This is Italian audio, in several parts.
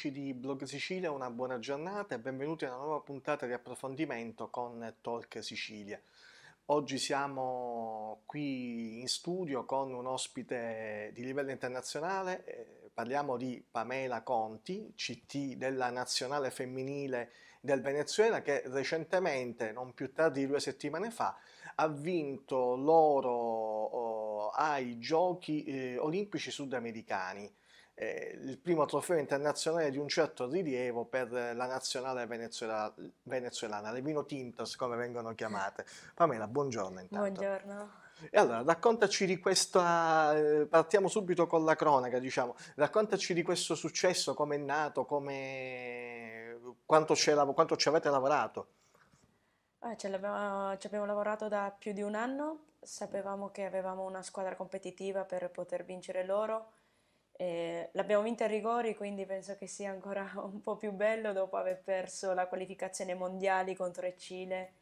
amici di Blog Sicilia, una buona giornata e benvenuti a una nuova puntata di approfondimento con Talk Sicilia. Oggi siamo qui in studio con un ospite di livello internazionale, eh, parliamo di Pamela Conti, CT della Nazionale Femminile del Venezuela che recentemente, non più tardi di due settimane fa, ha vinto l'oro oh, ai giochi eh, olimpici sudamericani, eh, il primo trofeo internazionale di un certo rilievo per la nazionale venezuela, venezuelana, le vino tintas come vengono chiamate. Pamela, buongiorno intanto. Buongiorno. E allora, raccontaci di questa, eh, partiamo subito con la cronaca, diciamo, raccontaci di questo successo, come è nato, come, quanto, quanto ci avete lavorato. Ah, ci, abbiamo lavorato da più di un anno sapevamo che avevamo una squadra competitiva per poter vincere loro. Eh, l'abbiamo vinta a rigori, quindi penso che sia ancora un po' più bello dopo aver perso la qualificazione mondiale contro il Cile.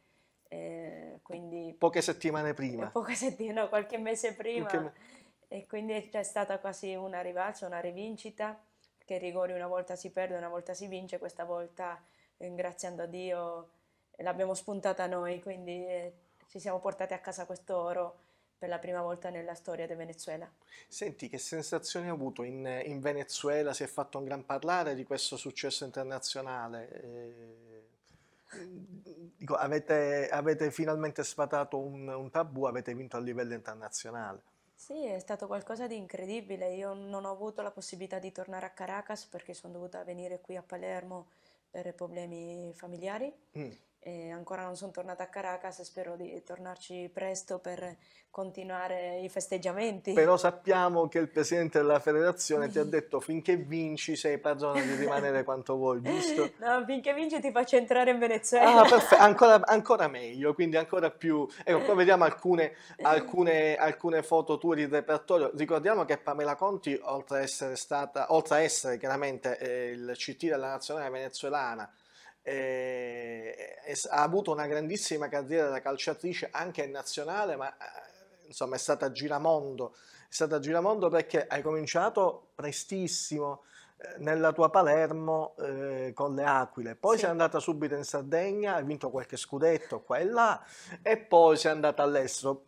Eh, quindi, poche settimane prima. Eh, poche settimane, no, qualche mese prima. Qualche... E quindi c'è stata quasi una rivalsa, una rivincita, perché i rigori una volta si perde, una volta si vince, questa volta, ringraziando eh, Dio, l'abbiamo spuntata noi, quindi eh, ci siamo portati a casa questo oro per la prima volta nella storia di Venezuela. Senti, che sensazione ha avuto in, in, Venezuela? Si è fatto un gran parlare di questo successo internazionale. Eh, dico, avete, avete, finalmente sfatato un, un, tabù, avete vinto a livello internazionale. Sì, è stato qualcosa di incredibile. Io non ho avuto la possibilità di tornare a Caracas perché sono dovuta venire qui a Palermo per problemi familiari. Mm e ancora non sono tornata a Caracas e spero di tornarci presto per continuare i festeggiamenti. Però sappiamo che il presidente della federazione ti ha detto finché vinci sei padrona di rimanere quanto vuoi, giusto? No, finché vinci ti faccio entrare in Venezuela. Ah, perfetto, ancora, ancora, meglio, quindi ancora più... Ecco, qua vediamo alcune, alcune, alcune foto tue di repertorio. Ricordiamo che Pamela Conti, oltre a essere, stata, oltre a essere chiaramente eh, il CT della nazionale venezuelana, eh, è, ha avuto una grandissima carriera da calciatrice anche in nazionale, ma eh, insomma è stata giramondo, è stata giramondo perché hai cominciato prestissimo eh, nella tua Palermo eh, con le Aquile, poi sì. sei andata subito in Sardegna, hai vinto qualche scudetto qua e là e poi sei andata all'estero.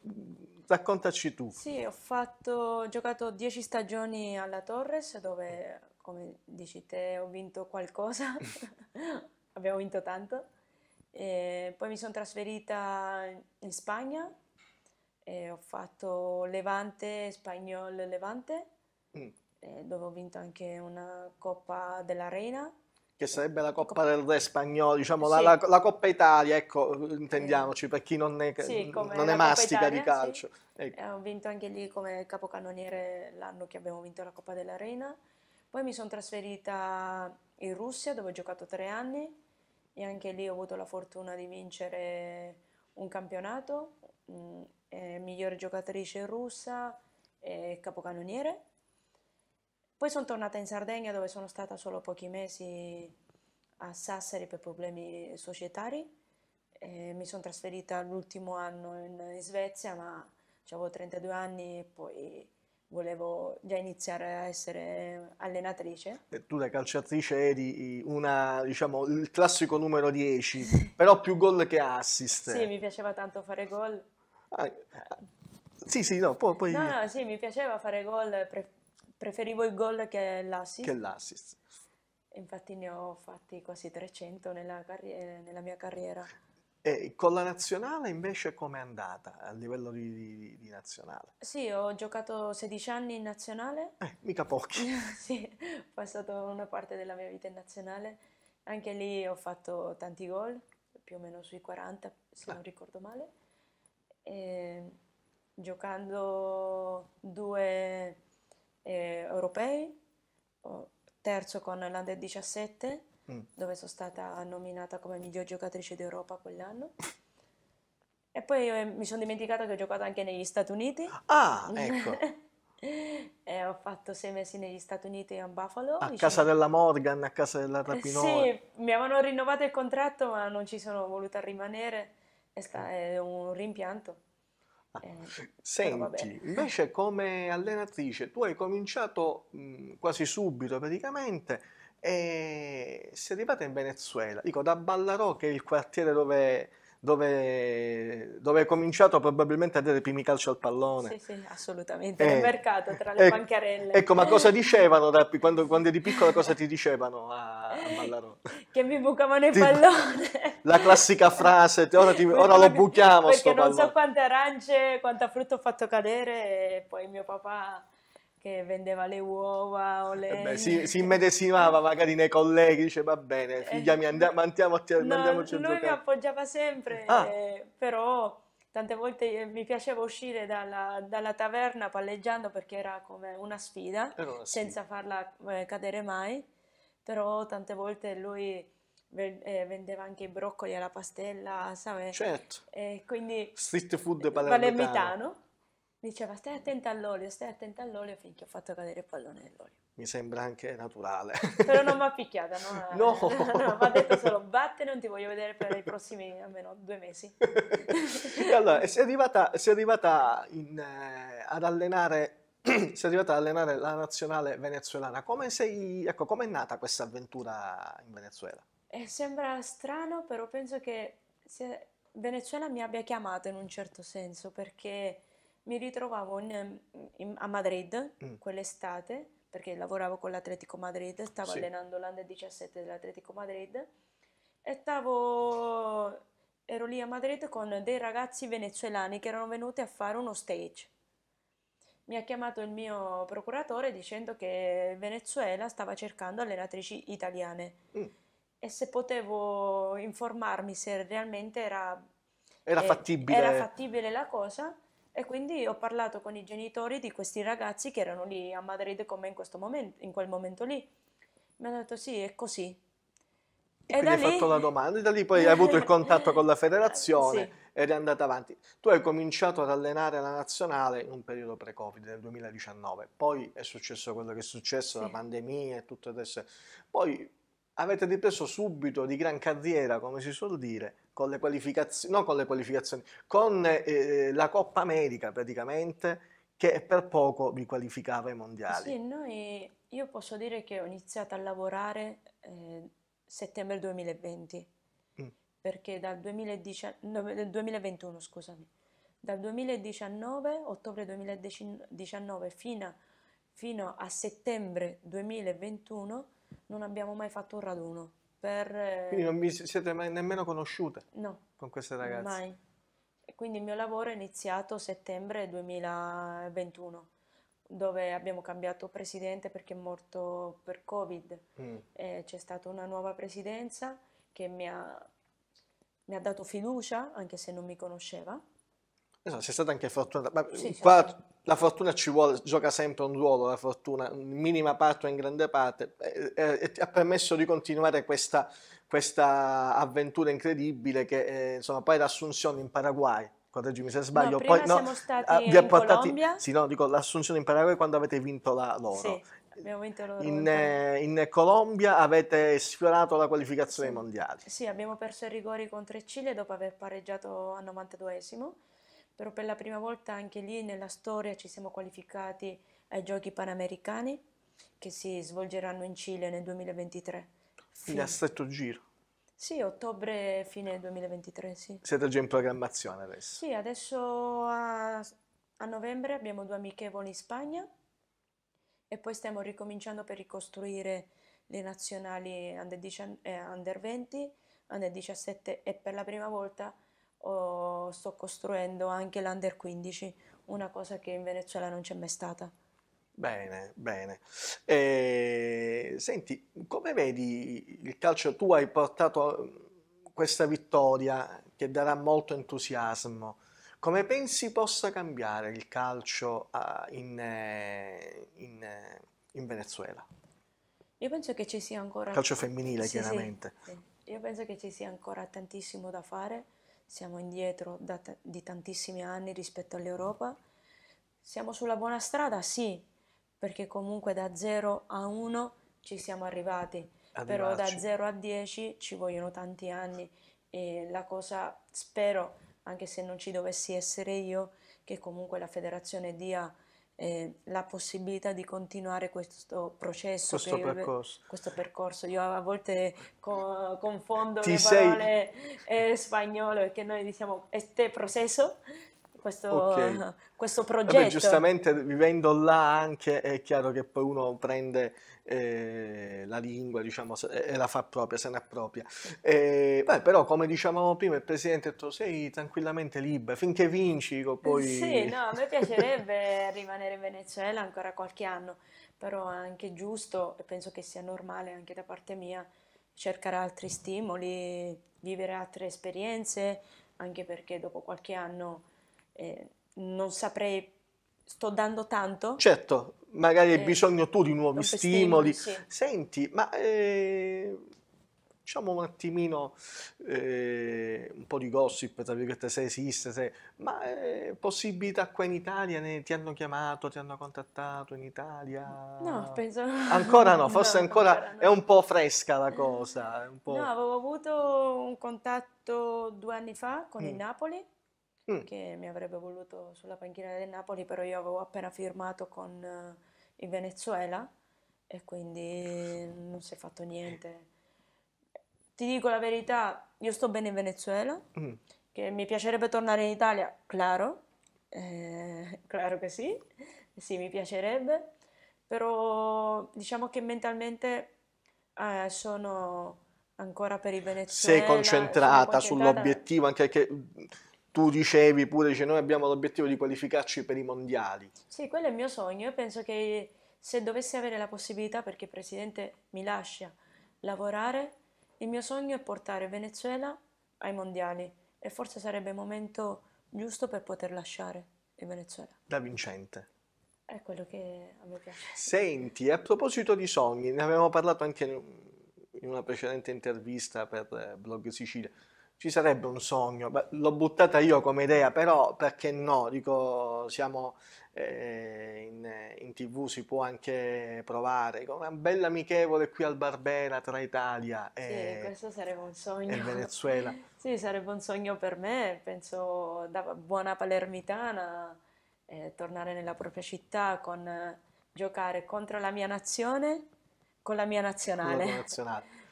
Raccontaci tu. Sì, ho, fatto, ho giocato 10 stagioni alla Torres dove, come dici te, ho vinto qualcosa. abbiamo vinto tanto. E poi mi sono trasferita in Spagna ho fatto Levante, Spagnol Levante, mm. dove ho vinto anche una Coppa della Reina. Che sarebbe la Coppa, Coppa... del Re spagnolo, diciamo sì. la, la, la, Coppa Italia, ecco, intendiamoci, per chi non è, sì, non è mastica Italia, di calcio. Sì. Ecco. ho vinto anche lì come capocannoniere l'anno che abbiamo vinto la Coppa della Reina. Poi mi sono trasferita in Russia dove ho giocato tre anni e anche lì ho avuto la fortuna di vincere un campionato, mh, mm, eh, migliore giocatrice russa e capocannoniere. Poi sono tornata in Sardegna dove sono stata solo pochi mesi a Sassari per problemi societari. Eh, mi sono trasferita l'ultimo anno in Svezia, ma avevo 32 anni e poi volevo già iniziare a essere allenatrice. E tu da calciatrice eri una, diciamo, il classico numero 10, però più gol che assist. Sì, mi piaceva tanto fare gol. Ah, sì, sì, no, poi, poi... No, no, sì, mi piaceva fare gol, pre- preferivo il gol che l'assist. Che l'assist. Infatti ne ho fatti quasi 300 nella, nella mia carriera. E con la nazionale invece com'è andata a livello di, di, di, nazionale? Sì, ho giocato 16 anni in nazionale. Eh, mica pochi. sì, ho passato una parte della mia vita in nazionale. Anche lì ho fatto tanti gol, più o meno sui 40 se ah. non ricordo male. E, giocando due eh, europei, terzo con l'Under 17 Mm. dove sono stata nominata come miglior giocatrice d'Europa quell'anno. E poi eh, mi sono dimenticata che ho giocato anche negli Stati Uniti. Ah, ecco. e ho fatto sei mesi negli Stati Uniti a Buffalo. A diciamo. casa della Morgan, a casa della eh, Rapinone. Sì, mi avevano rinnovato il contratto ma non ci sono voluta rimanere. È, sta- è un rimpianto. Ah. Eh, Senti, invece come allenatrice tu hai cominciato mh, mm, quasi subito praticamente e eh, si è arrivata in Venezuela, dico da Ballarò che è il quartiere dove dove, dove hai cominciato probabilmente a dare i primi calci al pallone. Sì, sì, assolutamente, eh, nel mercato, tra le eh, bancarelle. Ecco, ma cosa dicevano da, quando, quando, eri piccola, cosa ti dicevano a, a Ballarò? Che mi bucavano il pallone. La classica frase, ora, ti, ora lo buchiamo Perché non pallone. so quante arance, quanta frutta ho fatto cadere e poi mio papà che vendeva le uova o le... Eh beh, si, si immedesimava magari nei colleghi, dice va bene, eh, figlia eh, mia, andiamo, andiamo a no, mandiamoci lui mi appoggiava sempre, ah. eh, però tante volte eh, mi piaceva uscire dalla, dalla, taverna palleggiando perché era come una sfida, una sfida. senza farla cadere mai, però tante volte lui vendeva anche i broccoli alla pastella, sapete? Certo. E quindi... Street food palermitano. palermitano mi diceva stai attenta all'olio, stai attenta all'olio finché ho fatto cadere il pallone nell'olio. Mi sembra anche naturale. Però non mi ha picchiata, no? No! no mi ha detto solo batte, non ti voglio vedere per i prossimi almeno due mesi. e allora, sei arrivata, sei arrivata in, eh, ad allenare sei arrivata ad allenare la nazionale venezuelana. Come sei, ecco, com'è nata questa avventura in Venezuela? E sembra strano, però penso che Venezuela mi abbia chiamato in un certo senso perché mi ritrovavo in, in, a Madrid mm. quell'estate perché lavoravo con l'Atletico Madrid, stavo sì. allenando l'Under 17 dell'Atletico Madrid e stavo, ero lì a Madrid con dei ragazzi venezuelani che erano venuti a fare uno stage. Mi ha chiamato il mio procuratore dicendo che Venezuela stava cercando allenatrici italiane mm. e se potevo informarmi se realmente era, era, eh, fattibile. era fattibile la cosa e quindi ho parlato con i genitori di questi ragazzi che erano lì a Madrid con me in, questo momento, in quel momento lì. Mi hanno detto sì, è così. E quindi hai lì... fatto la domanda e da lì poi hai avuto il contatto con la federazione sì. ed è andata avanti. Tu hai cominciato ad allenare la nazionale in un periodo pre-Covid, nel 2019. Poi è successo quello che è successo, sì. la pandemia e tutto adesso. Poi avete ripreso subito di gran carriera, come si suol dire, con le qualificazioni, non con le qualificazioni, con eh, la Coppa America praticamente, che per poco vi qualificava ai mondiali. Sì, noi, io posso dire che ho iniziato a lavorare eh, settembre 2020, mm. perché dal 2019, 2021, scusami, dal 2019, ottobre 2019 fino a, fino a settembre 2021 non abbiamo mai fatto un raduno per... Quindi non eh, vi siete mai nemmeno conosciute? No. Con queste ragazze? Mai. quindi il mio lavoro è iniziato settembre 2021, dove abbiamo cambiato presidente perché è morto per Covid. Mm. c'è stata una nuova presidenza che mi ha, mi ha dato fiducia, anche se non mi conosceva, Esatto, sei stata anche fortunata. Ma sì, qua certo. la fortuna ci vuole, gioca sempre un ruolo, la fortuna, in minima parte o in grande parte, e, eh, e, eh, e ti ha permesso di continuare questa, questa avventura incredibile che, eh, insomma, poi l'assunzione in Paraguay, correggimi se sbaglio. No, poi, no, ah, vi ha portati, Colombia. Sì, no, dico l'assunzione in Paraguay quando avete vinto la loro. Sì, abbiamo vinto loro. In, eh, in Colombia avete sfiorato la qualificazione sì. mondiale. Sì, abbiamo perso i rigori contro il Cile dopo aver pareggiato al 92esimo però per la prima volta anche lì nella storia ci siamo qualificati ai giochi panamericani che si svolgeranno in Cile nel 2023. Fino al setto giro. Sì, ottobre fine 2023, sì. Siete già in programmazione adesso? Sì, adesso a, a novembre abbiamo due amichevoli in Spagna e poi stiamo ricominciando per ricostruire le nazionali under, eh, under 20, under 17 e per la prima volta o sto costruendo anche l'Under 15, una cosa che in Venezuela non c'è mai stata. Bene, bene. E, ehm, senti, come vedi il calcio? Tu hai portato mm, questa vittoria che darà molto entusiasmo. Come pensi possa cambiare il calcio ah, in, eh, in, eh, in Venezuela? Io penso che ci sia ancora... Calcio femminile, sì, chiaramente. Sì, sì. Io penso che ci sia ancora tantissimo da fare siamo indietro da, di tantissimi anni rispetto all'Europa. Siamo sulla buona strada? Sì, perché comunque da 0 a 1 ci siamo arrivati, Arrivarci. però da 0 a 10 ci vogliono tanti anni e la cosa spero, anche se non ci dovessi essere io, che comunque la federazione dia eh, la possibilità di continuare questo processo, questo, io, percorso. questo percorso. Io a volte co- confondo Ti le sei... parole eh, spagnolo perché noi diciamo este processo questo, okay. questo progetto. Vabbè, giustamente vivendo là anche è chiaro che poi uno prende eh, la lingua diciamo, e la fa propria, se ne appropria. Eh, beh, però come dicevamo prima il Presidente ha detto sei tranquillamente libera, finché vinci eh, poi... Sì, no, a me piacerebbe rimanere in Venezuela ancora qualche anno, però è anche giusto e penso che sia normale anche da parte mia cercare altri stimoli, vivere altre esperienze, anche perché dopo qualche anno eh, non saprei, sto dando tanto. Certo, magari hai eh, bisogno tu di nuovi stimoli. Sì. Senti, ma eh, diciamo un attimino eh, un po' di gossip, tra virgolette, se esiste, se, ma eh, possibilità qua in Italia, ne, ti hanno chiamato, ti hanno contattato in Italia? No, penso... Ancora no, forse no, ancora, ancora no. è un po' fresca la cosa. No, avevo avuto un contatto due anni fa con mm. il Napoli, Mm. che mi avrebbe voluto sulla panchina del Napoli, però io avevo appena firmato con eh, il Venezuela e quindi non si è fatto niente. Ti dico la verità, io sto bene in Venezuela, mm. che mi piacerebbe tornare in Italia, claro, eh, claro che sì, sì mi piacerebbe, però diciamo che mentalmente eh, sono ancora per il Venezuela. Sei concentrata, concentrata sull'obiettivo, anche che tu dicevi pure, dice, noi abbiamo l'obiettivo di qualificarci per i mondiali. Sì, quello è il mio sogno. Io penso che se dovessi avere la possibilità, perché il Presidente mi lascia lavorare, il mio sogno è portare Venezuela ai mondiali e forse sarebbe il momento giusto per poter lasciare il Venezuela. Da vincente. È quello che a me piace. Senti, a proposito di sogni, ne avevamo parlato anche in una precedente intervista per Blog Sicilia ci sarebbe un sogno, l'ho buttata io come idea, però perché no? Dico, siamo eh, in, in, tv, si può anche provare, con una bella amichevole qui al Barbera tra Italia e, sì, questo sarebbe un sogno. e Venezuela. sì, sarebbe un sogno per me, penso da buona palermitana, eh, tornare nella propria città, con, eh, giocare contro la mia nazione, con la mia nazionale.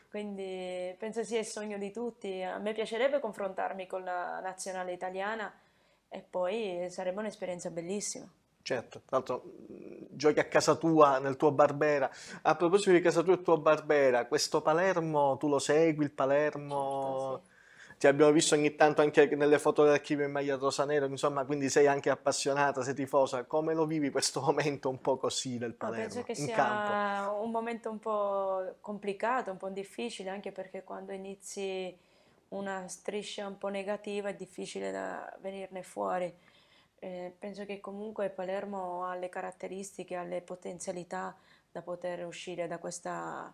Quindi penso sia il sogno di tutti. A me piacerebbe confrontarmi con la nazionale italiana e poi sarebbe un'esperienza bellissima. Certo, tra l'altro mm, giochi a casa tua, nel tuo Barbera. A proposito di casa tua e tuo Barbera, questo Palermo tu lo segui, il Palermo... Certo, sì ti cioè, abbiamo visto ogni tanto anche nelle foto d'archivio in maglia rosa nero, insomma, quindi sei anche appassionata, sei tifosa. Come lo vivi questo momento un po' così del Palermo? Penso che sia campo? un momento un po' complicato, un po' difficile, anche perché quando inizi una striscia un po' negativa è difficile da venirne fuori. Eh, penso che comunque Palermo ha le caratteristiche, ha le potenzialità da poter uscire da questa,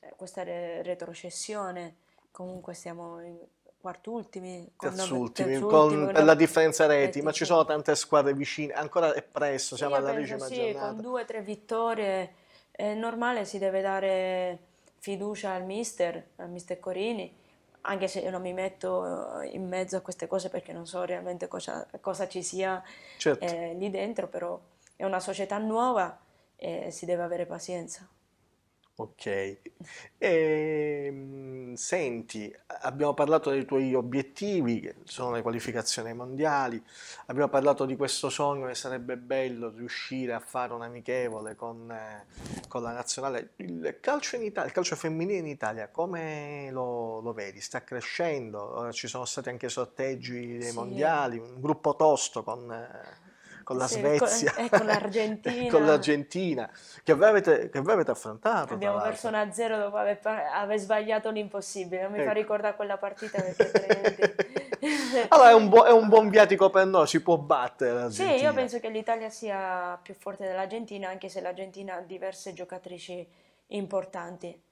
eh, questa retrocessione. Comunque siamo in, quartultimi, ultimi, con, con, con, per la differenza reti, ma ci sono tante squadre vicine, ancora è presto, siamo Io alla decima sì, giornata. con due o tre vittorie è normale, si deve dare fiducia al mister, al mister Corini, anche se io non mi metto eh, in mezzo a queste cose perché non so realmente cosa, cosa ci sia certo. eh, lì dentro, però è una società nuova e si deve avere pazienza. Ok, e, ehm, senti, abbiamo parlato dei tuoi obiettivi, che sono le qualificazioni mondiali, abbiamo parlato di questo sogno che sarebbe bello riuscire a fare un amichevole con, con la nazionale. Il calcio, in Italia, il calcio femminile in Italia come lo, lo vedi? Sta crescendo? Ci sono stati anche sorteggi dei sì. mondiali, un gruppo tosto con con la Svezia, eh, con, con l'Argentina, con l'Argentina che, voi avete, che voi avete affrontato. Abbiamo perso 1-0 dopo aver, aver, sbagliato l'impossibile, non mi ecco. fa ricordare quella partita allora è un, è un, buon viatico per noi, ci può battere. Sì, io penso che l'Italia sia più forte dell'Argentina, anche se l'Argentina ha diverse giocatrici importanti.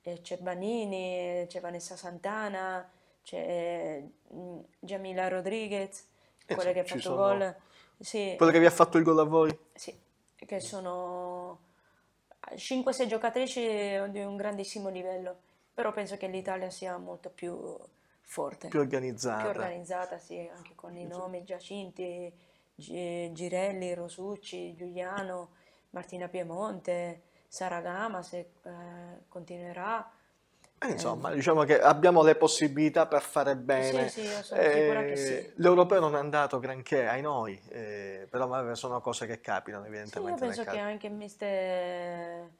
Eh, c'è Banini, c'è Vanessa Santana, c'è mm, Giamila Rodriguez, eh, quella che ha fatto sono... gol. Sì. Quello che vi ha fatto il gol a voi. Sì, che sono 5-6 ah, giocatrici di un grandissimo livello, però penso che l'Italia sia molto più forte. Più organizzata. Più organizzata, sì, anche con i nomi Giacinti, G- Girelli, Rosucci, Giuliano, Martina Piemonte, Sara Gama se eh, continuerà eh, eh, insomma, diciamo che abbiamo le possibilità per fare bene. Sì, sì, eh, sì. L'europeo non è andato granché ai noi, eh, però sono cose che capitano evidentemente. io penso che anche mister,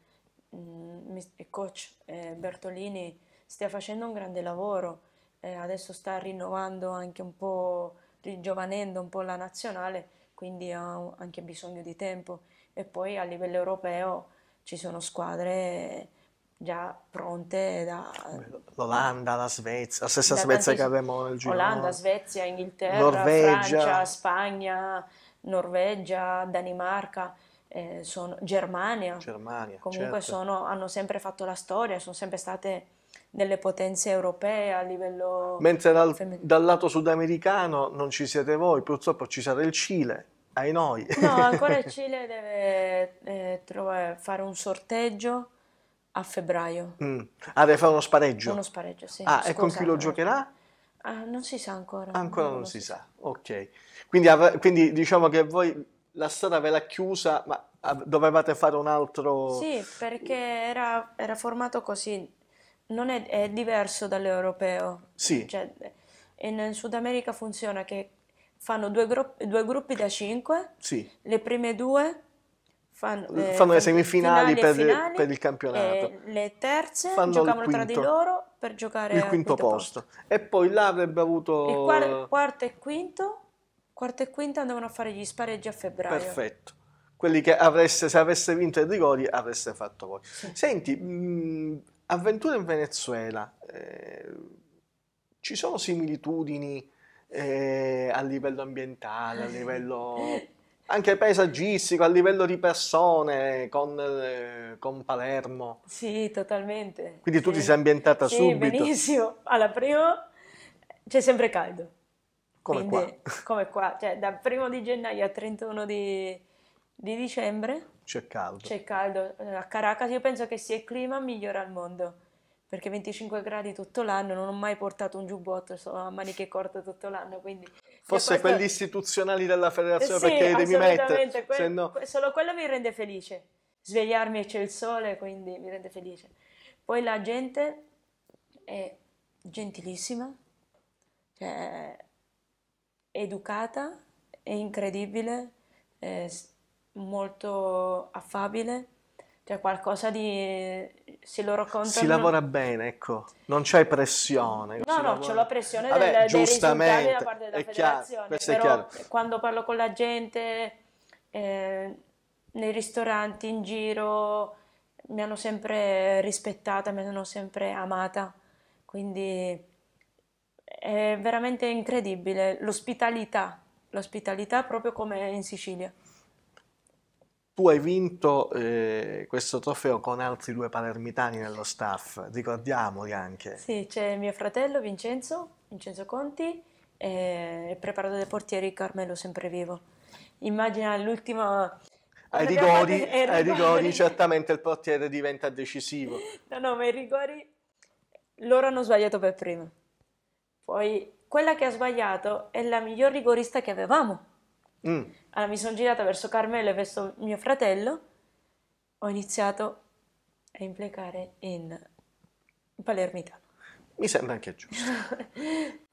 mm, mister coach eh, Bertolini stia facendo un grande lavoro, adesso sta rinnovando anche un po', rigiovanendo un po' la nazionale, quindi ha anche bisogno di tempo. E poi a livello europeo ci sono squadre già pronte da... L'Olanda, la Svezia, la stessa Svezia che abbiamo nel giro. Olanda, Svezia, Inghilterra, Norvegia. Francia, Spagna, Norvegia, Danimarca, eh, sono, Germania. Germania. Comunque certo. sono, hanno sempre fatto la storia, sono sempre state delle potenze europee a livello... Mentre dal, dal lato sudamericano non ci siete voi, purtroppo ci sarà il Cile, ai noi. No, ancora il Cile deve eh, trovare, fare un sorteggio a febbraio. Mm. Ah, deve fare uno spareggio. Uno spareggio, sì. Ah, e con chi lo eh. giocherà? Ah, non si sa ancora. Ancora non, non si, si sa. sa. ok. Quindi, quindi, diciamo che voi la strada ve l'ha chiusa, ma dovevate fare un altro... Sì, perché era, era formato così, non è, è diverso dall'europeo. Sì. Cioè, in Sud America funziona che fanno due, gruppi, due gruppi da cinque, sì. le prime due Fan, eh, fanno le semifinali per, finali, per, il campionato. le terze fanno giocavano tra di loro per giocare il quinto, quinto posto. posto. E poi là avrebbe avuto... Il quar- quarto e quinto? Quarto e quinta andavano a fare gli spareggi a febbraio. Perfetto. Quelli che avreste, se avesse vinto i rigori, avreste fatto voi. Sì. Senti, mh, mhmm, avventura in Venezuela, eh, ci sono similitudini eh, a livello ambientale, a livello anche paesaggistico, a livello di persone, con, eh, con Palermo. Sì, totalmente. Quindi tu sì. ti eh, sei ambientata sì, subito. Sì, benissimo. Alla prima c'è sempre caldo. Come Quindi, qua. Come qua, cioè dal primo di gennaio al 31 di, di dicembre. C'è caldo. C'è caldo. A Caracas io penso che sia il clima migliore al mondo perché 25 gradi tutto l'anno, non ho mai portato un giubbotto sono a maniche corte tutto l'anno, quindi... Forse quelli istituzionali della federazione sì, perché devi mettere... Que- no... Solo quello mi rende felice, svegliarmi e c'è il sole, quindi mi rende felice. Poi la gente è gentilissima, cioè, educata, è incredibile, è molto affabile cioè qualcosa di... se lo raccontano... Si lavora bene, ecco, non c'è pressione. No, no, lavora... c'è la pressione Vabbè, del, giustamente, da parte della è federazione, chiaro, quando parlo con la gente, eh, nei ristoranti, in giro, mi hanno sempre rispettata, mi hanno sempre amata, quindi è veramente incredibile l'ospitalità, l'ospitalità proprio come in Sicilia. Tu hai vinto eh, questo trofeo con altri due palermitani nello staff, ricordiamoli anche. Sì, c'è mio fratello Vincenzo, Vincenzo Conti, e il preparatore dei portieri Carmelo Semprevivo. Immagina l'ultima... Ai rigori, ai rigori, certamente il portiere diventa decisivo. No, no, ma i rigori loro hanno sbagliato per prima. Poi quella che ha sbagliato è la miglior rigorista che avevamo. Mm. Allora mi sono girata verso Carmelo e verso mio fratello, ho iniziato a implicare in palermitano. Mi sembra anche giusto.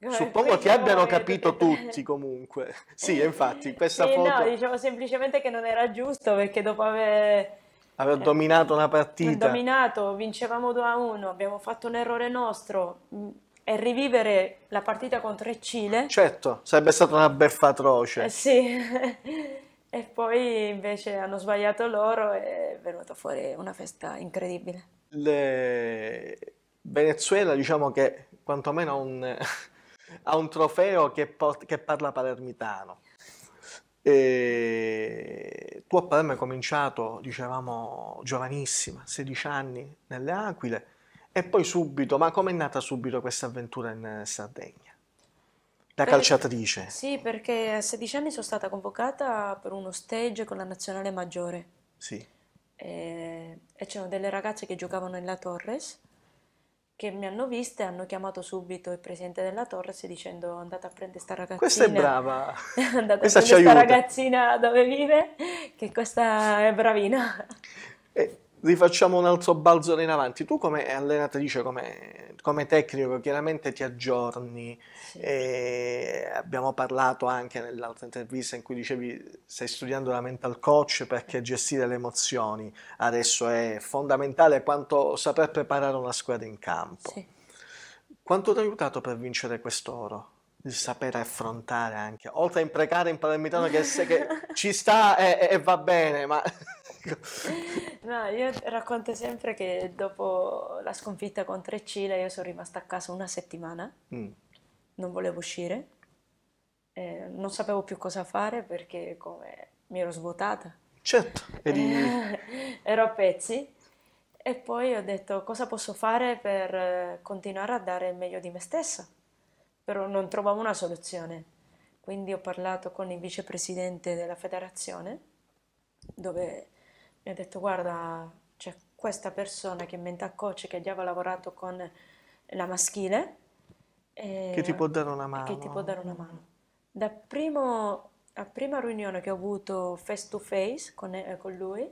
Suppongo che abbiano capito tutti comunque. Sì, infatti, questa sì, eh, foto... No, diciamo semplicemente che non era giusto perché dopo aver... Aver dominato una partita. Dominato, vincevamo 2 a 1, abbiamo fatto un errore nostro, mm, e rivivere la partita contro il Cile. Certo, sarebbe stata una beffa atroce. Eh sì, e poi invece hanno sbagliato loro e è venuta fuori una festa incredibile. Le... Venezuela diciamo che quantomeno ha un, ha un trofeo che, port... che, parla palermitano. E... Tu a Palermo hai cominciato, dicevamo, giovanissima, 16 anni, nelle Aquile e poi subito, ma com'è nata subito questa avventura in eh, Sardegna? Da calciatrice? Sì, perché a 16 anni sono stata convocata per uno stage con la nazionale maggiore. Sì. E, e c'erano delle ragazze che giocavano nella Torres che mi hanno vista e hanno chiamato subito il presidente della Torres dicendo andate a prendere questa ragazzina. Questa è brava. andate questa a prendere questa ragazzina dove vive, che questa è bravina. E rifacciamo un altro balzo in avanti. Tu come allenatrice, come, come tecnico, chiaramente ti aggiorni. Sì. abbiamo parlato anche nell'altra intervista in cui dicevi stai studiando la mental coach perché gestire le emozioni adesso è fondamentale quanto saper preparare una squadra in campo. Sì. Quanto ti ha aiutato per vincere quest'oro? il sapere affrontare anche, oltre a imprecare in palermitano che, che ci sta e, e, va bene, ma Ecco. no, io racconto sempre che dopo la sconfitta contro il Cile io sono rimasta a casa una settimana, mm. non volevo uscire, eh, non sapevo più cosa fare perché come mi ero svuotata. Certo, eh, ero a pezzi e poi ho detto cosa posso fare per eh, continuare a dare il meglio di me stessa, però non trovavo una soluzione. Quindi ho parlato con il vicepresidente della federazione dove mi ha detto guarda c'è questa persona che è mental coach che già aveva lavorato con la maschile che ti può dare una mano. Che ti può dare una mano. Da primo, a prima riunione che ho avuto face to face con, eh, con lui,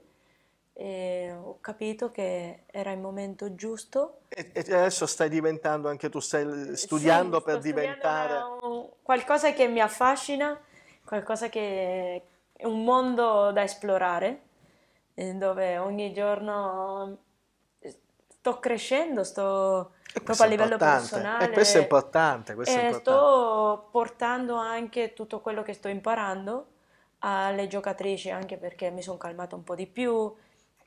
eh, ho capito che era il momento giusto. E, e adesso stai diventando anche tu, stai studiando sì, per diventare. Un, qualcosa che mi affascina, qualcosa che è un mondo da esplorare eh, dove ogni giorno eh, sto crescendo, sto proprio a livello personale. E questo è importante. Questo è eh, importante. sto portando anche tutto quello che sto imparando alle giocatrici, anche perché mi sono calmata un po' di più,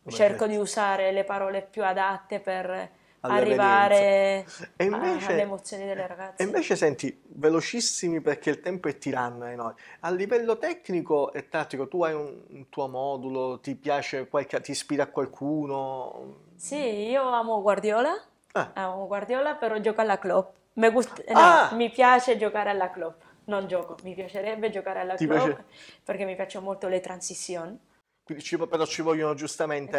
Beh, cerco di usare le parole più adatte per arrivare invece, alle emozioni delle ragazze. E invece senti, velocissimi perché il tempo è tiranno ai noi. A livello tecnico e tattico, tu hai un, un tuo modulo, ti piace, qualche, ti ispira a qualcuno? Sì, io amo Guardiola, ah. amo Guardiola, però gioco alla club. Mi, gust- ah. no, mi piace giocare alla club, non gioco, mi piacerebbe giocare alla ti club piace? perché mi piacciono molto le transizioni. Ci, però ci vogliono giustamente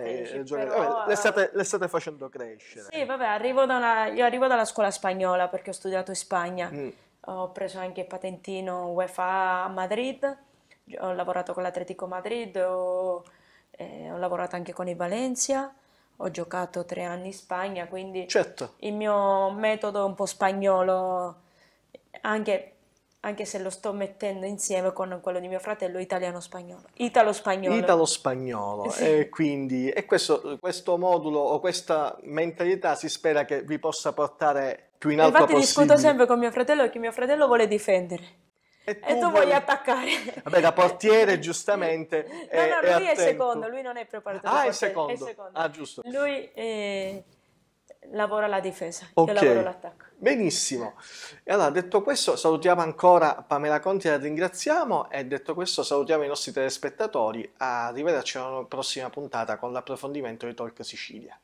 eh, le, state, le, state, facendo crescere. Sì, vabbè, arrivo una, io arrivo dalla scuola spagnola perché ho studiato in Spagna, mm. ho preso anche il patentino UEFA a Madrid, ho lavorato con l'Atletico Madrid, ho, eh, ho lavorato anche con il Valencia, ho giocato tre anni in Spagna, quindi certo. il mio metodo un po' spagnolo, anche anche se lo sto mettendo insieme con quello di mio fratello italiano-spagnolo. Italo-spagnolo. Italo-spagnolo, sì. e quindi e questo, questo modulo o questa mentalità si spera che vi possa portare più in alto Infatti possibile. discuto sempre con mio fratello che mio fratello vuole difendere. E tu, e tu vuoi... vuoi... attaccare. Vabbè, da portiere giustamente. no, è, no, lui è, è secondo, lui non è preparato. Ah, è secondo. è secondo. Ah, giusto. Lui eh, lavora la difesa, okay. io lavoro l'attacco. Benissimo, e allora detto questo salutiamo ancora Pamela Conti, la ringraziamo e detto questo salutiamo i nostri telespettatori, arrivederci alla prossima puntata con l'approfondimento di Talk Sicilia.